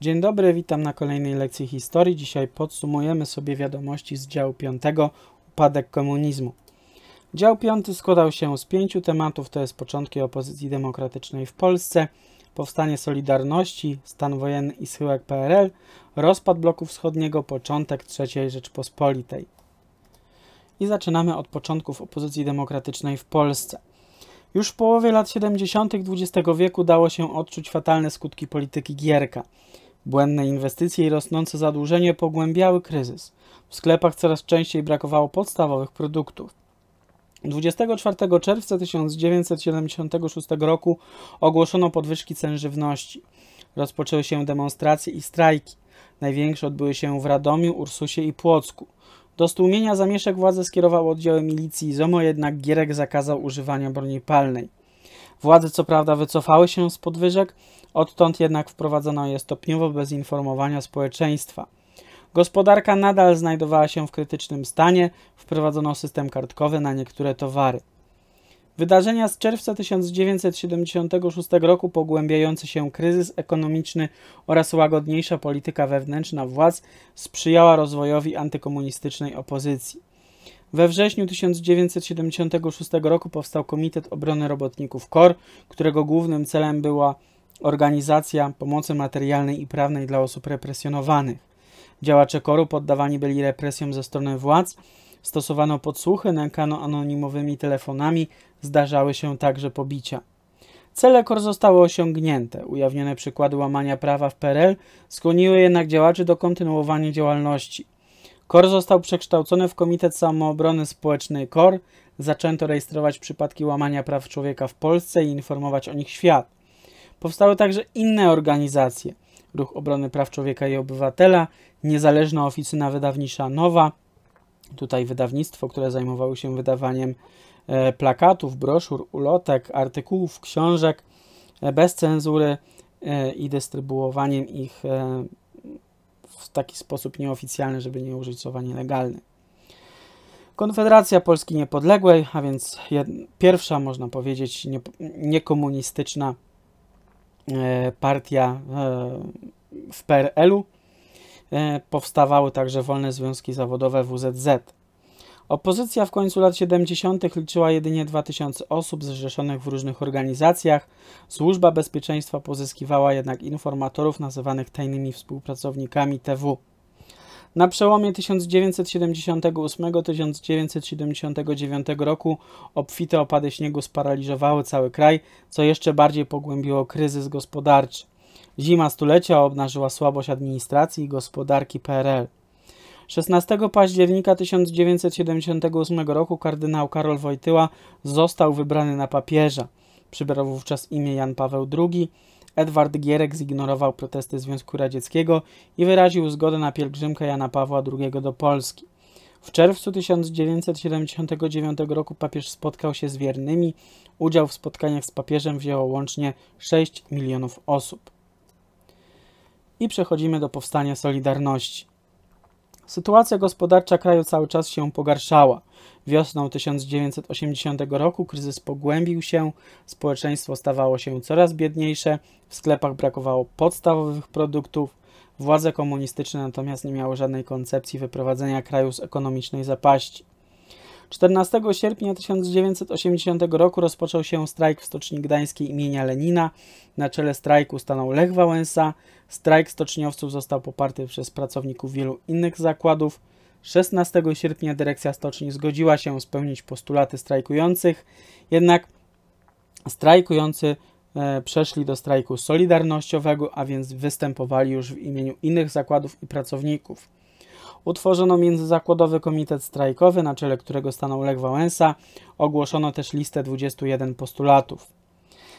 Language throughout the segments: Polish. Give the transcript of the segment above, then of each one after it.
Dzień dobry, witam na kolejnej lekcji historii. Dzisiaj podsumujemy sobie wiadomości z działu 5 Upadek komunizmu. Dział 5 składał się z pięciu tematów, to jest początki opozycji demokratycznej w Polsce, powstanie Solidarności, stan wojenny i schyłek PRL, rozpad bloku wschodniego, początek III Rzeczpospolitej. I zaczynamy od początków opozycji demokratycznej w Polsce. Już w połowie lat 70. XX wieku dało się odczuć fatalne skutki polityki Gierka. Błędne inwestycje i rosnące zadłużenie pogłębiały kryzys. W sklepach coraz częściej brakowało podstawowych produktów. 24 czerwca 1976 roku ogłoszono podwyżki cen żywności. Rozpoczęły się demonstracje i strajki. Największe odbyły się w Radomiu, Ursusie i Płocku. Do stłumienia zamieszek władze skierowały oddziały milicji, ZOMO jednak Gierek zakazał używania broni palnej. Władze co prawda wycofały się z podwyżek, odtąd jednak wprowadzono je stopniowo bez informowania społeczeństwa. Gospodarka nadal znajdowała się w krytycznym stanie, wprowadzono system kartkowy na niektóre towary. Wydarzenia z czerwca 1976 roku, pogłębiający się kryzys ekonomiczny oraz łagodniejsza polityka wewnętrzna władz sprzyjała rozwojowi antykomunistycznej opozycji. We wrześniu 1976 roku powstał Komitet Obrony Robotników KOR, którego głównym celem była organizacja pomocy materialnej i prawnej dla osób represjonowanych. Działacze koru poddawani byli represjom ze strony władz, stosowano podsłuchy, nękano anonimowymi telefonami, zdarzały się także pobicia. Cele KOR zostały osiągnięte. Ujawnione przykłady łamania prawa w PRL skłoniły jednak działaczy do kontynuowania działalności – KOR został przekształcony w Komitet Samoobrony Społecznej KOR. Zaczęto rejestrować przypadki łamania praw człowieka w Polsce i informować o nich świat. Powstały także inne organizacje. Ruch Obrony Praw Człowieka i Obywatela, Niezależna Oficyna Wydawnicza Nowa, tutaj wydawnictwo, które zajmowało się wydawaniem e, plakatów, broszur, ulotek, artykułów, książek e, bez cenzury e, i dystrybuowaniem ich w taki sposób nieoficjalny, żeby nie użyć słowa nielegalny. Konfederacja Polski Niepodległej, a więc pierwsza, można powiedzieć, nie, niekomunistyczna e, partia e, w PRL-u. E, powstawały także wolne związki zawodowe WZZ. Opozycja w końcu lat 70. liczyła jedynie 2000 osób zrzeszonych w różnych organizacjach. Służba Bezpieczeństwa pozyskiwała jednak informatorów nazywanych tajnymi współpracownikami TW. Na przełomie 1978-1979 roku obfite opady śniegu sparaliżowały cały kraj, co jeszcze bardziej pogłębiło kryzys gospodarczy. Zima stulecia obnażyła słabość administracji i gospodarki PRL. 16 października 1978 roku kardynał Karol Wojtyła został wybrany na papieża. Przybrał wówczas imię Jan Paweł II. Edward Gierek zignorował protesty Związku Radzieckiego i wyraził zgodę na pielgrzymkę Jana Pawła II do Polski. W czerwcu 1979 roku papież spotkał się z wiernymi. Udział w spotkaniach z papieżem wzięło łącznie 6 milionów osób. I przechodzimy do powstania Solidarności. Sytuacja gospodarcza kraju cały czas się pogarszała. Wiosną 1980 roku kryzys pogłębił się, społeczeństwo stawało się coraz biedniejsze, w sklepach brakowało podstawowych produktów, władze komunistyczne natomiast nie miały żadnej koncepcji wyprowadzenia kraju z ekonomicznej zapaści. 14 sierpnia 1980 roku rozpoczął się strajk w Stoczni Gdańskiej imienia Lenina. Na czele strajku stanął Lech Wałęsa. Strajk stoczniowców został poparty przez pracowników wielu innych zakładów. 16 sierpnia dyrekcja stoczni zgodziła się spełnić postulaty strajkujących, jednak strajkujący e, przeszli do strajku solidarnościowego, a więc występowali już w imieniu innych zakładów i pracowników. Utworzono Międzyzakładowy Komitet Strajkowy, na czele którego stanął Lech Wałęsa. Ogłoszono też listę 21 postulatów.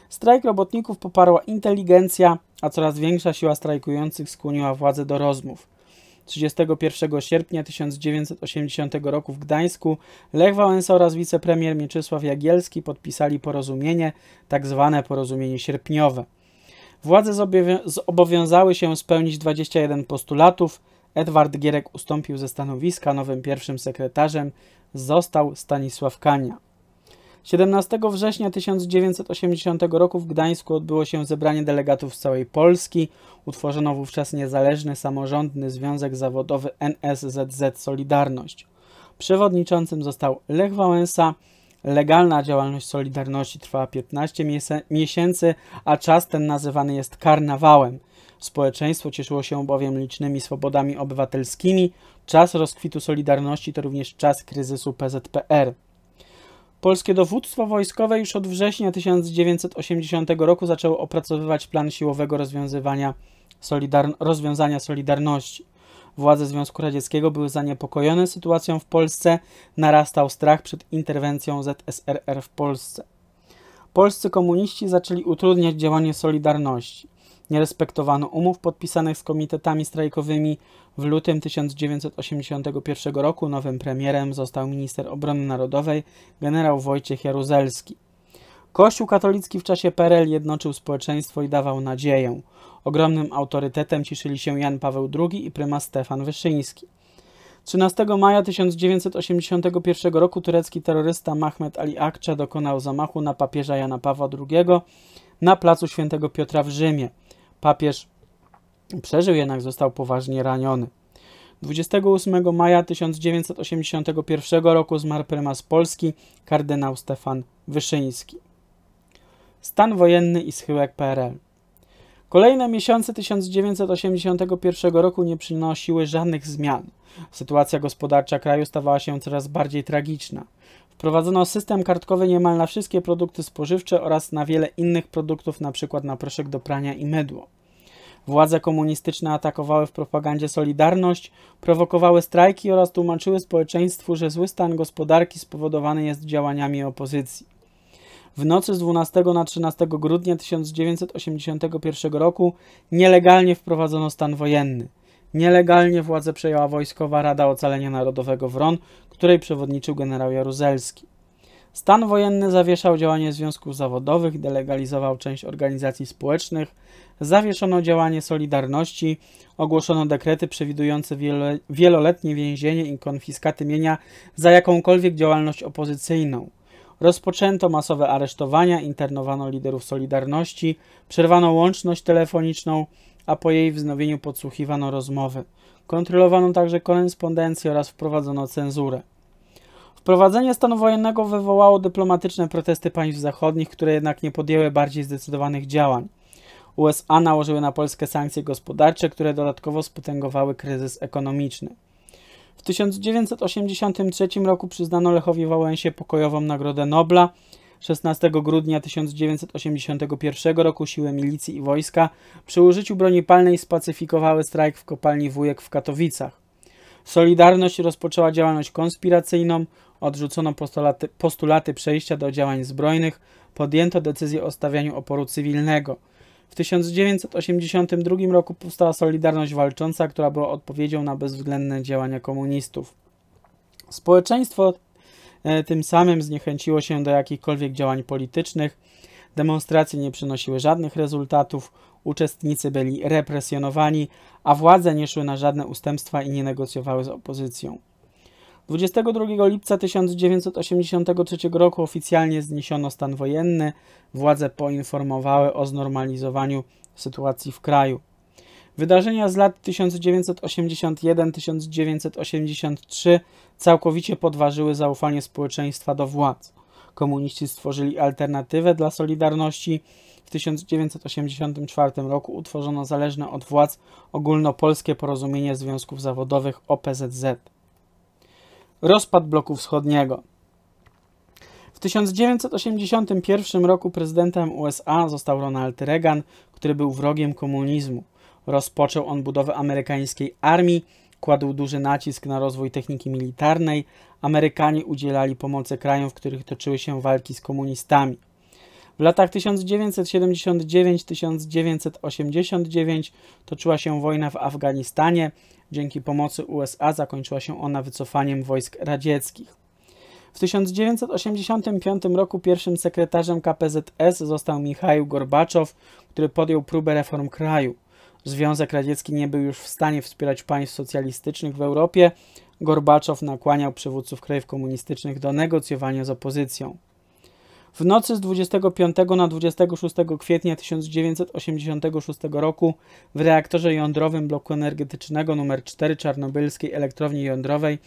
Strajk robotników poparła inteligencja, a coraz większa siła strajkujących skłoniła władzę do rozmów. 31 sierpnia 1980 roku w Gdańsku Lech Wałęsa oraz wicepremier Mieczysław Jagielski podpisali porozumienie, tak zwane porozumienie sierpniowe. Władze zobowiązały się spełnić 21 postulatów, Edward Gierek ustąpił ze stanowiska, nowym pierwszym sekretarzem został Stanisław Kania. 17 września 1980 roku w Gdańsku odbyło się zebranie delegatów z całej Polski. Utworzono wówczas niezależny samorządny związek zawodowy NSZZ Solidarność. Przewodniczącym został Lech Wałęsa. Legalna działalność Solidarności trwała 15 miesięcy, a czas ten nazywany jest karnawałem. Społeczeństwo cieszyło się bowiem licznymi swobodami obywatelskimi. Czas rozkwitu Solidarności to również czas kryzysu PZPR. Polskie dowództwo wojskowe już od września 1980 roku zaczęło opracowywać plan siłowego rozwiązywania solidar rozwiązania Solidarności. Władze Związku Radzieckiego były zaniepokojone sytuacją w Polsce, narastał strach przed interwencją ZSRR w Polsce. Polscy komuniści zaczęli utrudniać działanie Solidarności nie respektowano umów podpisanych z komitetami strajkowymi. W lutym 1981 roku nowym premierem został minister obrony narodowej generał Wojciech Jaruzelski. Kościół katolicki w czasie PRL jednoczył społeczeństwo i dawał nadzieję. Ogromnym autorytetem cieszyli się Jan Paweł II i prymas Stefan Wyszyński. 13 maja 1981 roku turecki terrorysta Mahmet Ali Akça dokonał zamachu na papieża Jana Pawła II na placu Świętego Piotra w Rzymie. Papież przeżył jednak został poważnie raniony. 28 maja 1981 roku zmarł prymas Polski kardynał Stefan Wyszyński. Stan wojenny i schyłek PRL. Kolejne miesiące 1981 roku nie przynosiły żadnych zmian. Sytuacja gospodarcza kraju stawała się coraz bardziej tragiczna. Wprowadzono system kartkowy niemal na wszystkie produkty spożywcze oraz na wiele innych produktów, np. na proszek do prania i mydło. Władze komunistyczne atakowały w propagandzie Solidarność, prowokowały strajki oraz tłumaczyły społeczeństwu, że zły stan gospodarki spowodowany jest działaniami opozycji. W nocy z 12 na 13 grudnia 1981 roku nielegalnie wprowadzono stan wojenny. Nielegalnie władzę przejęła Wojskowa Rada Ocalenia Narodowego WRON, której przewodniczył generał Jaruzelski. Stan wojenny zawieszał działanie związków zawodowych, delegalizował część organizacji społecznych, zawieszono działanie Solidarności, ogłoszono dekrety przewidujące wieloletnie więzienie i konfiskaty mienia za jakąkolwiek działalność opozycyjną. Rozpoczęto masowe aresztowania, internowano liderów Solidarności, przerwano łączność telefoniczną, a po jej wznowieniu podsłuchiwano rozmowy. Kontrolowano także korespondencję oraz wprowadzono cenzurę. Wprowadzenie stanu wojennego wywołało dyplomatyczne protesty państw zachodnich, które jednak nie podjęły bardziej zdecydowanych działań. USA nałożyły na Polskę sankcje gospodarcze, które dodatkowo spotęgowały kryzys ekonomiczny. W 1983 roku przyznano Lechowi Wałęsie pokojową Nagrodę Nobla 16 grudnia 1981 roku siły milicji i wojska przy użyciu broni palnej spacyfikowały strajk w kopalni Wujek w Katowicach. Solidarność rozpoczęła działalność konspiracyjną, odrzucono postulaty, postulaty przejścia do działań zbrojnych, podjęto decyzję o stawianiu oporu cywilnego. W 1982 roku powstała Solidarność Walcząca, która była odpowiedzią na bezwzględne działania komunistów. Społeczeństwo E, tym samym zniechęciło się do jakichkolwiek działań politycznych. Demonstracje nie przynosiły żadnych rezultatów, uczestnicy byli represjonowani, a władze nie szły na żadne ustępstwa i nie negocjowały z opozycją. 22 lipca 1983 roku oficjalnie zniesiono stan wojenny. Władze poinformowały o znormalizowaniu sytuacji w kraju. Wydarzenia z lat 1981-1983 całkowicie podważyły zaufanie społeczeństwa do władz. Komuniści stworzyli alternatywę dla Solidarności. W 1984 roku utworzono zależne od władz ogólnopolskie porozumienie związków zawodowych OPZZ. Rozpad bloku wschodniego. W 1981 roku prezydentem USA został Ronald Reagan, który był wrogiem komunizmu. Rozpoczął on budowę amerykańskiej armii, kładł duży nacisk na rozwój techniki militarnej. Amerykanie udzielali pomocy krajom, w których toczyły się walki z komunistami. W latach 1979-1989 toczyła się wojna w Afganistanie. Dzięki pomocy USA zakończyła się ona wycofaniem wojsk radzieckich. W 1985 roku pierwszym sekretarzem KPZS został Michał Gorbaczow, który podjął próbę reform kraju. Związek Radziecki nie był już w stanie wspierać państw socjalistycznych w Europie, Gorbaczow nakłaniał przywódców krajów komunistycznych do negocjowania z opozycją. W nocy z 25 na 26 kwietnia 1986 roku w reaktorze jądrowym bloku energetycznego nr 4 Czarnobylskiej Elektrowni Jądrowej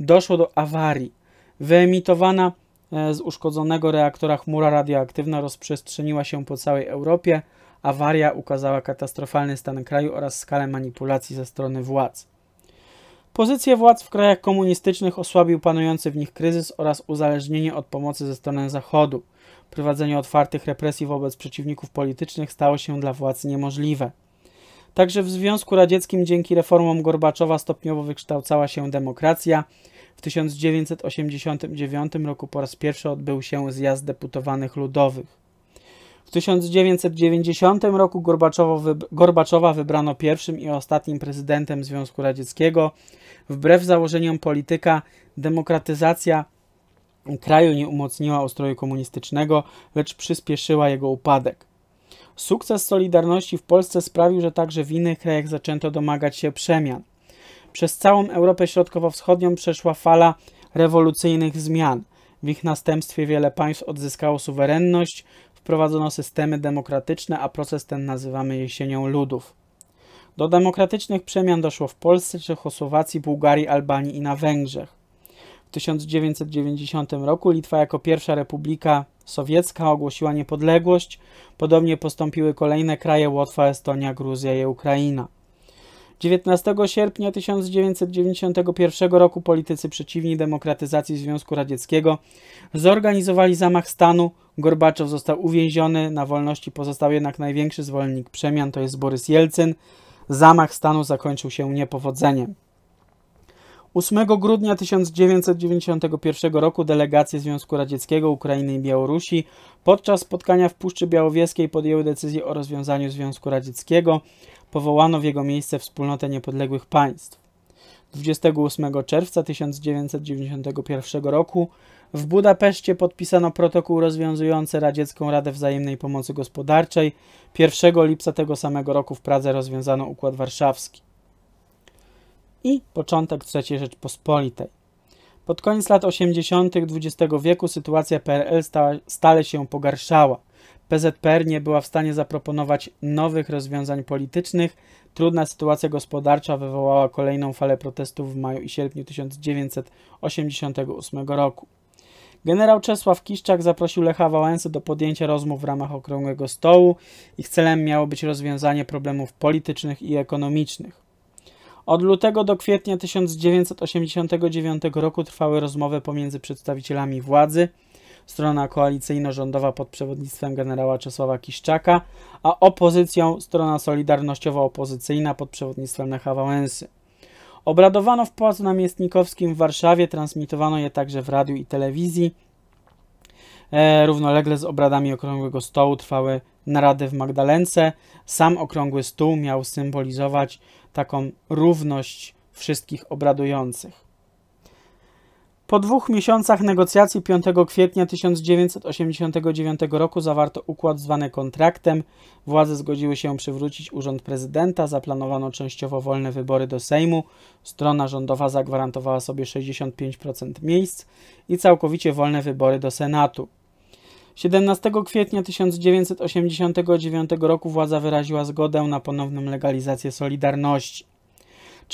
doszło do awarii. Wyemitowana e, z uszkodzonego reaktora chmura radioaktywna rozprzestrzeniła się po całej Europie, Awaria ukazała katastrofalny stan kraju oraz skalę manipulacji ze strony władz. Pozycję władz w krajach komunistycznych osłabił panujący w nich kryzys oraz uzależnienie od pomocy ze strony Zachodu. Prowadzenie otwartych represji wobec przeciwników politycznych stało się dla władz niemożliwe. Także w Związku Radzieckim dzięki reformom Gorbaczowa stopniowo wykształcała się demokracja. W 1989 roku po raz pierwszy odbył się zjazd deputowanych ludowych. 1990 roku Gorbaczowa, wyb Gorbaczowa wybrano pierwszym i ostatnim prezydentem Związku Radzieckiego. Wbrew założeniom polityka, demokratyzacja kraju nie umocniła ustroju komunistycznego, lecz przyspieszyła jego upadek. Sukces Solidarności w Polsce sprawił, że także w innych krajach zaczęto domagać się przemian. Przez całą Europę Środkowo-Wschodnią przeszła fala rewolucyjnych zmian. W ich następstwie wiele państw odzyskało suwerenność, Wprowadzono systemy demokratyczne, a proces ten nazywamy jesienią ludów. Do demokratycznych przemian doszło w Polsce, Czechosłowacji, Bułgarii, Albanii i na Węgrzech. W 1990 roku Litwa jako pierwsza republika sowiecka ogłosiła niepodległość, podobnie postąpiły kolejne kraje Łotwa, Estonia, Gruzja i Ukraina. 19 sierpnia 1991 roku politycy przeciwni demokratyzacji Związku Radzieckiego zorganizowali zamach stanu. Gorbaczow został uwięziony, na wolności pozostał jednak największy zwolennik przemian, to jest Borys Jelcyn. Zamach stanu zakończył się niepowodzeniem. 8 grudnia 1991 roku delegacje Związku Radzieckiego, Ukrainy i Białorusi podczas spotkania w Puszczy Białowieskiej podjęły decyzję o rozwiązaniu Związku Radzieckiego powołano w jego miejsce Wspólnotę Niepodległych Państw. 28 czerwca 1991 roku w Budapeszcie podpisano protokół rozwiązujący Radziecką Radę Wzajemnej Pomocy Gospodarczej. 1 lipca tego samego roku w Pradze rozwiązano Układ Warszawski. I początek III Rzeczpospolitej. Pod koniec lat 80. XX wieku sytuacja PRL stale się pogarszała – PZPR nie była w stanie zaproponować nowych rozwiązań politycznych. Trudna sytuacja gospodarcza wywołała kolejną falę protestów w maju i sierpniu 1988 roku. Generał Czesław Kiszczak zaprosił Lecha Wałęsę do podjęcia rozmów w ramach Okrągłego Stołu. Ich celem miało być rozwiązanie problemów politycznych i ekonomicznych. Od lutego do kwietnia 1989 roku trwały rozmowy pomiędzy przedstawicielami władzy, strona koalicyjno-rządowa pod przewodnictwem generała Czesława Kiszczaka, a opozycją strona solidarnościowo-opozycyjna pod przewodnictwem Lecha Wałęsy. Obradowano w Pałacu Namiestnikowskim w Warszawie, transmitowano je także w radiu i telewizji. E, równolegle z obradami Okrągłego Stołu trwały narady w Magdalence. Sam Okrągły Stół miał symbolizować taką równość wszystkich obradujących. Po dwóch miesiącach negocjacji 5 kwietnia 1989 roku zawarto układ zwany kontraktem. Władze zgodziły się przywrócić urząd prezydenta, zaplanowano częściowo wolne wybory do Sejmu, strona rządowa zagwarantowała sobie 65% miejsc i całkowicie wolne wybory do Senatu. 17 kwietnia 1989 roku władza wyraziła zgodę na ponowną legalizację Solidarności.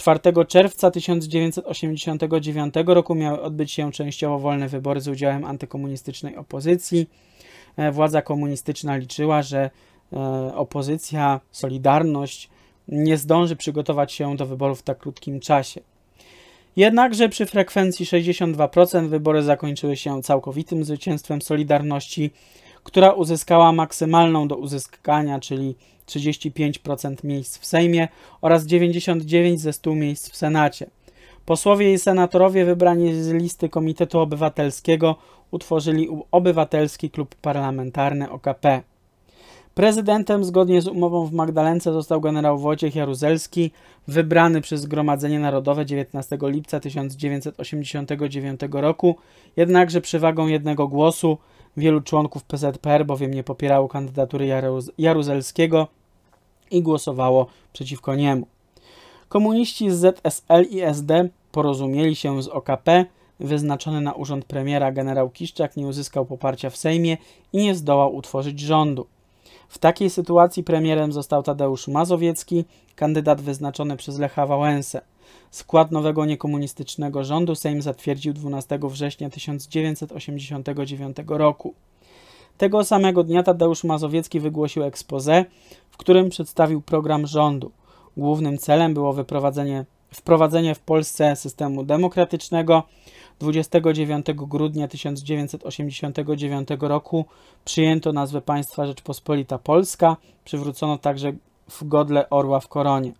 4 czerwca 1989 roku miały odbyć się częściowo wolne wybory z udziałem antykomunistycznej opozycji. E, władza komunistyczna liczyła, że e, opozycja, Solidarność nie zdąży przygotować się do wyborów w tak krótkim czasie. Jednakże przy frekwencji 62% wybory zakończyły się całkowitym zwycięstwem Solidarności która uzyskała maksymalną do uzyskania, czyli 35% miejsc w Sejmie oraz 99 ze 100 miejsc w Senacie. Posłowie i senatorowie wybrani z listy Komitetu Obywatelskiego utworzyli Obywatelski Klub Parlamentarny OKP. Prezydentem zgodnie z umową w Magdalence został generał Wojciech Jaruzelski, wybrany przez Zgromadzenie Narodowe 19 lipca 1989 roku, jednakże przewagą jednego głosu Wielu członków PZPR bowiem nie popierało kandydatury Jaruz Jaruzelskiego i głosowało przeciwko niemu. Komuniści z ZSL i SD porozumieli się z OKP, wyznaczony na urząd premiera generał Kiszczak nie uzyskał poparcia w Sejmie i nie zdołał utworzyć rządu. W takiej sytuacji premierem został Tadeusz Mazowiecki, kandydat wyznaczony przez Lecha Wałęsę. Skład nowego niekomunistycznego rządu Sejm zatwierdził 12 września 1989 roku. Tego samego dnia Tadeusz Mazowiecki wygłosił expose, w którym przedstawił program rządu. Głównym celem było wyprowadzenie, wprowadzenie w Polsce systemu demokratycznego. 29 grudnia 1989 roku przyjęto nazwę państwa Rzeczpospolita Polska, przywrócono także w godle orła w koronie.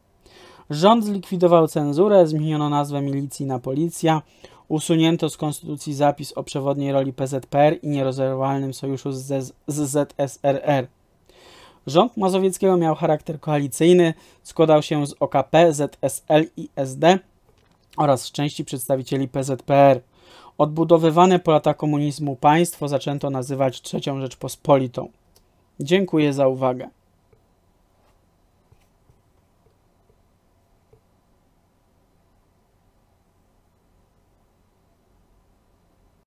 Rząd zlikwidował cenzurę, zmieniono nazwę milicji na policja, usunięto z konstytucji zapis o przewodniej roli PZPR i nierozerwalnym sojuszu z, ZSRR. Rząd Mazowieckiego miał charakter koalicyjny, składał się z OKP, ZSL i SD oraz z części przedstawicieli PZPR. Odbudowywane po lata komunizmu państwo zaczęto nazywać III Rzeczpospolitą. Dziękuję za uwagę.